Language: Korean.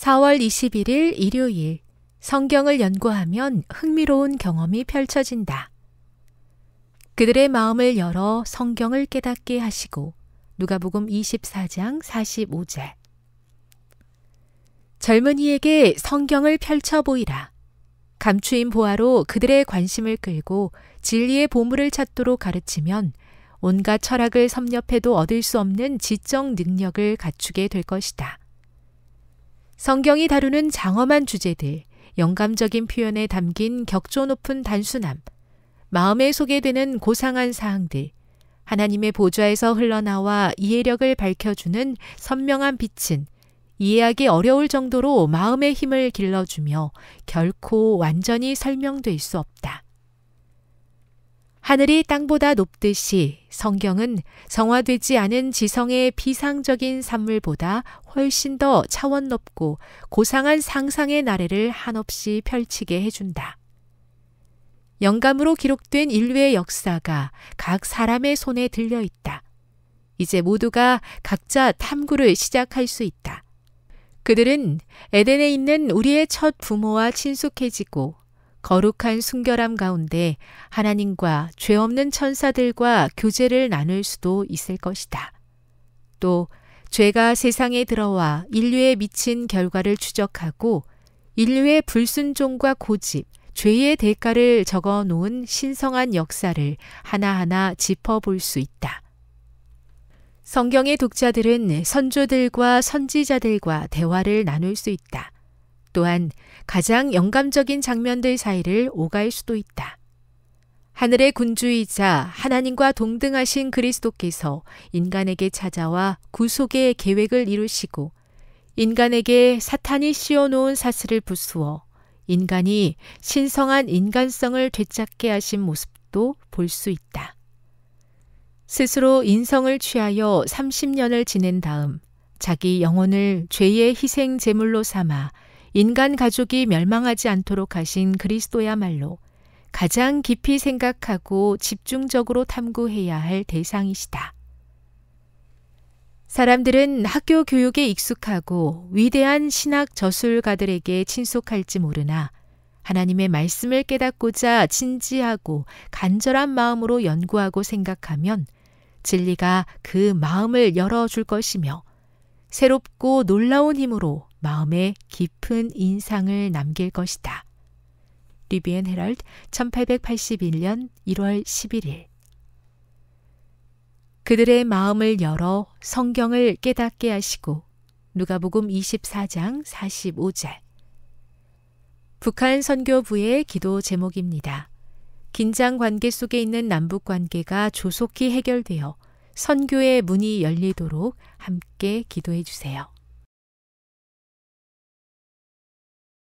4월 21일 일요일 성경을 연구하면 흥미로운 경험이 펼쳐진다. 그들의 마음을 열어 성경을 깨닫게 하시고 누가복음 24장 45절 젊은이에게 성경을 펼쳐 보이라. 감추인 보화로 그들의 관심을 끌고 진리의 보물을 찾도록 가르치면 온갖 철학을 섭렵해도 얻을 수 없는 지적 능력을 갖추게 될 것이다. 성경이 다루는 장엄한 주제들, 영감적인 표현에 담긴 격조 높은 단순함, 마음에 소개되는 고상한 사항들, 하나님의 보좌에서 흘러나와 이해력을 밝혀주는 선명한 빛은 이해하기 어려울 정도로 마음의 힘을 길러주며 결코 완전히 설명될 수 없다. 하늘이 땅보다 높듯이 성경은 성화되지 않은 지성의 비상적인 산물보다 훨씬 더 차원 높고 고상한 상상의 나래를 한없이 펼치게 해준다. 영감으로 기록된 인류의 역사가 각 사람의 손에 들려 있다. 이제 모두가 각자 탐구를 시작할 수 있다. 그들은 에덴에 있는 우리의 첫 부모와 친숙해지고 거룩한 순결함 가운데 하나님과 죄 없는 천사들과 교제를 나눌 수도 있을 것이다. 또 죄가 세상에 들어와 인류에 미친 결과를 추적하고 인류의 불순종과 고집, 죄의 대가를 적어 놓은 신성한 역사를 하나하나 짚어볼 수 있다. 성경의 독자들은 선조들과 선지자들과 대화를 나눌 수 있다. 또한 가장 영감적인 장면들 사이를 오갈 수도 있다. 하늘의 군주이자 하나님과 동등하신 그리스도께서 인간에게 찾아와 구속의 계획을 이루시고 인간에게 사탄이 씌워놓은 사슬을 부수어 인간이 신성한 인간성을 되찾게 하신 모습도 볼 수 있다. 스스로 인성을 취하여 30년을 지낸 다음 자기 영혼을 죄의 희생 제물로 삼아 인간 가족이 멸망하지 않도록 하신 그리스도야말로 가장 깊이 생각하고 집중적으로 탐구해야 할 대상이시다. 사람들은 학교 교육에 익숙하고 위대한 신학 저술가들에게 친숙할지 모르나 하나님의 말씀을 깨닫고자 진지하고 간절한 마음으로 연구하고 생각하면 진리가 그 마음을 열어줄 것이며 새롭고 놀라운 힘으로 마음에 깊은 인상을 남길 것이다. 리비엔 헤럴드 1881년 1월 11일 그들의 마음을 열어 성경을 깨닫게 하시고 누가복음 24장 45절 북한 선교부의 기도 제목입니다. 긴장 관계 속에 있는 남북 관계가 조속히 해결되어 선교의 문이 열리도록 함께 기도해 주세요.